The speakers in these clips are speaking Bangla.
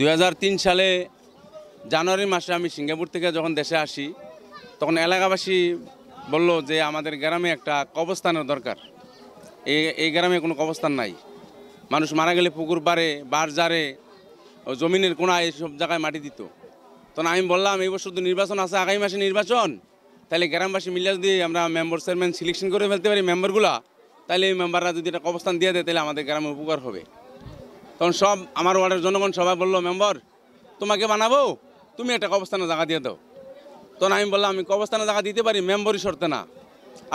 দুই সালে জানুয়ারি মাসে আমি সিঙ্গাপুর থেকে যখন দেশে আসি তখন এলাকাবাসী বলল যে আমাদের গ্রামে একটা কবস্থানের দরকার এই এই গ্রামে কোনো কবস্থান নাই মানুষ মারা গেলে পুকুর পারে বারজারে জমিনের কোনায় এইসব জায়গায় মাটি দিত তখন আমি বললাম এই বছর তো নির্বাচন আছে আগামী মাসে নির্বাচন তাহলে গ্রামবাসী মিলিয়ে যদি আমরা মেম্বার চেয়ারম্যান সিলেকশন করে ফেলতে পারি মেম্বারগুলা তাহলে এই মেম্বাররা যদি একটা কবস্থান দিয়ে দেয় তাহলে আমাদের গ্রামে উপকার হবে তখন সব আমার ওয়ার্ডের জনগণ সবাই বললো মেম্বার তোমাকে বানাবো তুমি একটা কবস্থানে জায়গা দিয়ে দাও তখন আমি বললাম আমি কবস্থানে জায়গা দিতে পারি মেম্বরই শর্তে না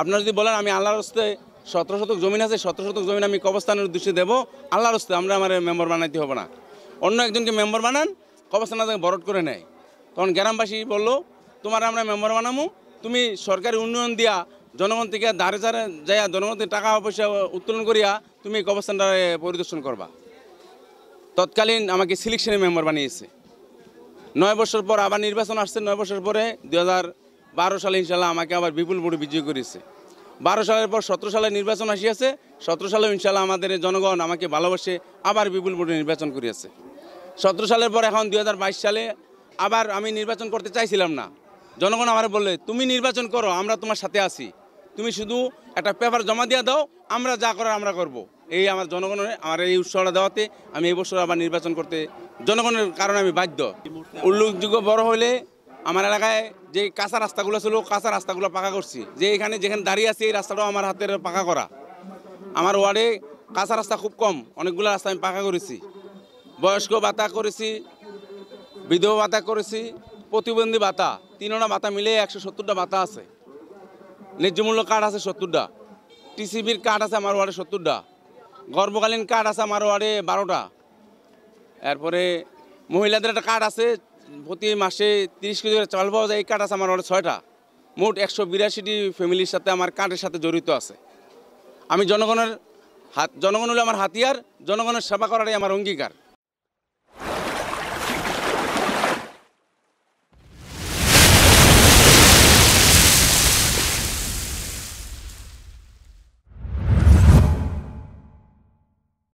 আপনার যদি বলেন আমি আল্লাহর হস্তে সতেরো শতক জমিন আছে সতেরো শতক জমিন আমি কবস্থানের উদ্দেশ্যে দেবো আল্লাহর হস্তে আমরা আমার মেম্বার বানাইতে হবে না অন্য একজনকে মেম্বার বানান কবস্থানে তাকে বরট করে নেয় তখন গ্রামবাসী বলল তোমার আমরা মেম্বার বানামো তুমি সরকারি উন্নয়ন দিয়া জনগণ থেকে দাঁড়ে দাঁড়ে যাইয়া জনগণ থেকে টাকা পয়সা উত্তোলন করিয়া তুমি কবস্থানটা পরিদর্শন করবা তৎকালীন আমাকে সিলেকশনের মেম্বার বানিয়েছে নয় বছর পর আবার নির্বাচন আসছে নয় বছর পরে দু বারো সালে ইনশাল্লাহ আমাকে আবার বিপুল ভোটে বিজয়ী করেছে বারো সালের পর সতেরো সালে নির্বাচন আসিয়াছে সতেরো সালেও ইনশাল্লাহ আমাদের জনগণ আমাকে ভালোবাসে আবার বিপুল ভোটে নির্বাচন করিয়াছে সতেরো সালের পর এখন দু সালে আবার আমি নির্বাচন করতে চাইছিলাম না জনগণ আমার বললে তুমি নির্বাচন করো আমরা তোমার সাথে আছি তুমি শুধু একটা পেপার জমা দিয়ে দাও আমরা যা করার আমরা করবো এই আমার জনগণের আমার এই উৎসাহটা দেওয়াতে আমি এবছর আবার নির্বাচন করতে জনগণের কারণে আমি বাধ্য উল্লেখযোগ্য বড় হলে আমার এলাকায় যে কাঁচা রাস্তাগুলো ছিল কাঁচা রাস্তাগুলো পাকা করছি যে এখানে যেখানে দাঁড়িয়ে আছে এই রাস্তাটাও আমার হাতের পাকা করা আমার ওয়ার্ডে কাঁচা রাস্তা খুব কম অনেকগুলো রাস্তা আমি পাকা করেছি বয়স্ক বাতা করেছি বিধবা বাতা করেছি প্রতিবন্ধী বাতা তিনটা বাতা মিলে একশো সত্তরটা বাতা আছে ন্যায্যমূল্য কার্ড আছে সত্তরটা টিসিবির কার্ড আছে আমার ওয়ার্ডে সত্তরটা গর্ভকালীন কার্ড আছে আমার ওয়ার্ডে বারোটা এরপরে মহিলাদের একটা কার্ড আছে প্রতি মাসে তিরিশ কেজি করে চাল পাওয়া যায় এই কার্ড আছে আমার ওয়ার্ডে ছয়টা মোট একশো বিরাশিটি ফ্যামিলির সাথে আমার কার্ডের সাথে জড়িত আছে আমি জনগণের হাত জনগণ হলো আমার হাতিয়ার জনগণের সেবা করারই আমার অঙ্গীকার